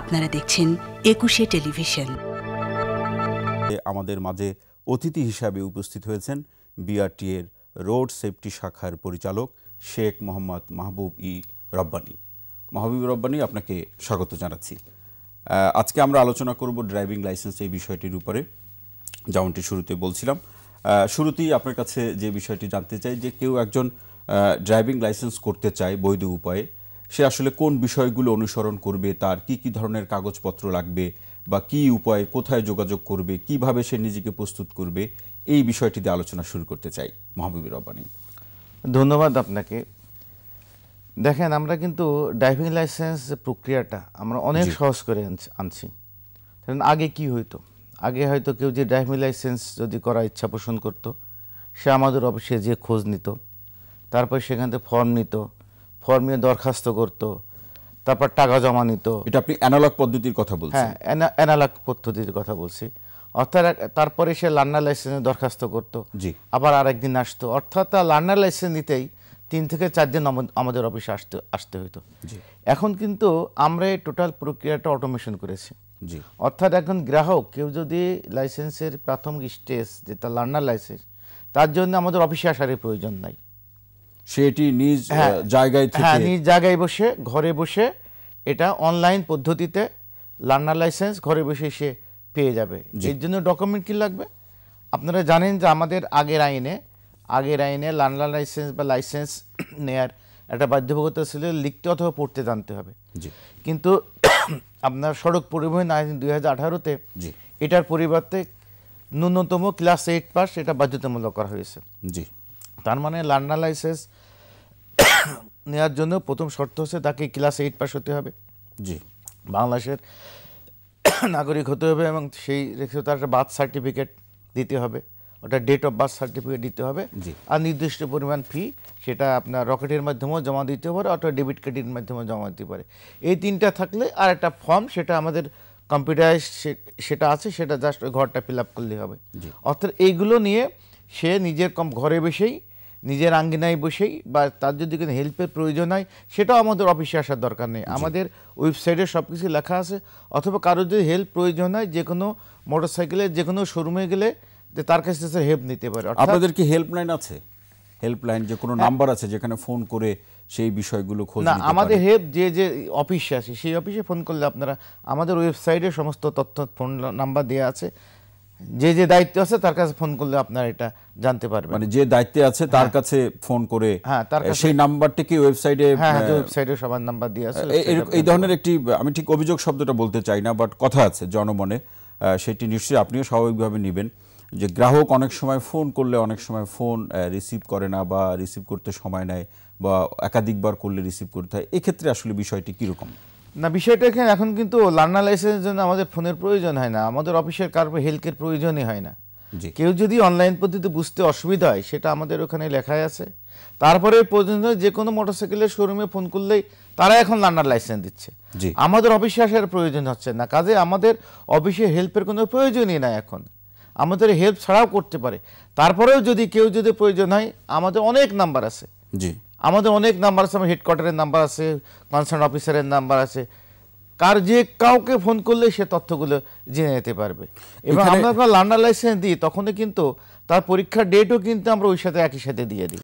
আপনারা দেখছেন একুশে টেলিভিশন আমাদের মাঝে অতিথি হিসাবে উপস্থিত হয়েছেন বিআরটি এর রোড সেফটি শাখার পরিচালক শেখ মোহাম্মদ মাহবুব ই রব্বানি মাহবুব রব্বানি আপনাকে স্বাগত জানাচ্ছি আজকে আমরা আলোচনা করব ড্রাইভিং লাইসেন্স এই বিষয়টির উপরে যেমনটি শুরুতে বলছিলাম শুরুতেই আপনার কাছে যে বিষয়টি জানতে চাই যে কেউ একজন ড্রাইভিং লাইসেন্স করতে চায় বৈধ উপায়ে সে আসলে কোন বিষয়গুলো অনুসরণ করবে তার কি কি ধরনের কাগজপত্র লাগবে বা কি উপায়ে কোথায় যোগাযোগ করবে কিভাবে সে নিজেকে প্রস্তুত করবে এই বিষয়টি দিয়ে আলোচনা শুরু করতে চাই মাহবুবুর রব্বানি ধন্যবাদ আপনাকে দেখেন আমরা কিন্তু ড্রাইভিং লাইসেন্স প্রক্রিয়াটা আমরা অনেক সহজ করে আনছি কারণ আগে কি হইতো আগে হয়তো কেউ যে ড্রাইভিং লাইসেন্স যদি করার ইচ্ছা পোষণ করতো সে আমাদের অফিসে যে খোঁজ নিত তারপর সেখান থেকে ফর্ম নিত ফর্মে দরখাস্ত করত তারপর টাকা জমা নিত এটা আপনি অ্যানালগ পদ্ধতির কথা বলছেন হ্যাঁ অ্যানালগ পদ্ধতির কথা বলছি অর্থাৎ তারপরে সে লার্নার লাইসেন্সের দরখাস্ত করত জি আবার আরেকদিন আসতো অর্থাৎ তার লার্নার লাইসেন্স নিতেই তিন থেকে চার দিন আমাদের অফিসে আসতে আসতে হইতো এখন কিন্তু আমরা এই টোটাল প্রক্রিয়াটা অটোমেশন করেছি জি অর্থাৎ এখন গ্রাহক কেউ যদি লাইসেন্সের প্রাথমিক স্টেজ যেটা লার্নার লাইসেন্স তার জন্য আমাদের অফিসে আসারই প্রয়োজন নাই সেটি নিজ হ্যাঁ, জায়গায় হ্যাঁ নিজ জায়গায় বসে ঘরে বসে এটা অনলাইন পদ্ধতিতে লার্নার লাইসেন্স ঘরে বসে সে পেয়ে যাবে এর জন্য ডকুমেন্ট কি লাগবে আপনারা জানেন যে আমাদের আগের আইনে আগের আইনে লার্নার লাইসেন্স বা লাইসেন্স নেয়ার একটা বাধ্যবাধকতা ছিল লিখতে অথবা পড়তে জানতে হবে কিন্তু আপনার সড়ক পরিবহন আইন দুই হাজার আঠারোতে এটার পরিবর্তে ন্যূনতম ক্লাস এইট পাস এটা বাধ্যতামূলক করা হয়েছে জি তার মানে লার্নার লাইসেন্স নেওয়ার জন্য প্রথম শর্ত হচ্ছে তাকে ক্লাস এইট পাস হতে হবে জি বাংলাদেশের নাগরিক হতে হবে এবং সেই রেখে তার একটা বার্থ সার্টিফিকেট দিতে হবে ওটা ডেট অফ বার্থ সার্টিফিকেট দিতে হবে আর নির্দিষ্ট পরিমাণ ফি সেটা আপনার রকেটের মাধ্যমেও জমা দিতে পারে অথবা ডেবিট কার্ডের মাধ্যমে জমা দিতে পারে এই তিনটা থাকলে আর একটা ফর্ম সেটা আমাদের কম্পিউটারাইজ সেটা আছে সেটা জাস্ট ওই ঘরটা ফিল আপ করলেই হবে অর্থাৎ এইগুলো নিয়ে সে নিজের কম ঘরে বসেই নিজের আঙ্গিনায় বসেই বা তার যদি কোনো হেল্পের প্রয়োজন হয় সেটাও আমাদের অফিসে আসার দরকার নেই আমাদের ওয়েবসাইটে সব কিছু লেখা আছে অথবা কারোর যদি হেল্প প্রয়োজন হয় যে কোনো মোটর সাইকেলে যে কোনো শোরুমে গেলে যে তার কাছ থেকে হেল্প নিতে পারে আপনাদের কি হেল্পলাইন আছে হেল্পলাইন যে কোনো নাম্বার হ্যাঁ। আছে যেখানে ফোন করে সেই বিষয়গুলো খোঁজ না আমাদের হেল্প যে যে অফিসে আছে সেই অফিসে ফোন করলে আপনারা আমাদের ওয়েবসাইটে সমস্ত তথ্য ফোন নাম্বার দেওয়া আছে যে যে দায়িত্ব আছে তার কাছে ফোন করলে আপনার এটা জানতে পারবেন মানে যে দায়িত্বে আছে তার হ্যাঁ। কাছে ফোন করে হ্যাঁ, সেই নাম্বারটি কি ওয়েবসাইটে হ্যাঁ, হ্যাঁ ওয়েবসাইটে সবার নাম্বার দিয়ে আছে এই ধরনের একটি আমি ঠিক অভিযোগ শব্দটা বলতে চাই না বাট কথা আছে জনমনে সেটি নিশ্চয়ই আপনিও স্বাভাবিকভাবে নেবেন যে গ্রাহক অনেক সময় ফোন করলে অনেক সময় ফোন রিসিভ করে না বা রিসিভ করতে সময় নেয় বা একাধিকবার করলে রিসিভ করতে হয় এক্ষেত্রে আসলে বিষয়টি কীরকম না বিষয়টা এখানে এখন কিন্তু লার্নার লাইসেন্সের জন্য আমাদের ফোনের প্রয়োজন হয় না আমাদের অফিসের কারো হেলথের প্রয়োজনই হয় না কেউ যদি অনলাইন পদ্ধতিতে বুঝতে অসুবিধা হয় সেটা আমাদের ওখানে লেখাই আছে তারপরে পর্যন্ত যে কোনো মোটরসাইকেলের শোরুমে ফোন করলেই তারা এখন লার্নার লাইসেন্স দিচ্ছে আমাদের অফিসে আসার প্রয়োজন হচ্ছে না কাজে আমাদের অফিসে হেল্পের কোনো প্রয়োজনই নাই এখন আমাদের হেল্প ছাড়াও করতে পারে তারপরেও যদি কেউ যদি প্রয়োজন হয় আমাদের অনেক নাম্বার আছে জি আমাদের অনেক নাম্বার আছে আমার হেডকোয়ার্টারের নাম্বার আছে কনসার্ন অফিসারের নাম্বার আছে কার যে কাউকে ফোন করলে সে তথ্যগুলো জেনে নিতে পারবে এবং আমরা লার্নার লাইসেন্স দিই তখনই কিন্তু তার পরীক্ষার ডেটও কিন্তু আমরা ওই সাথে একই সাথে দিয়ে দিই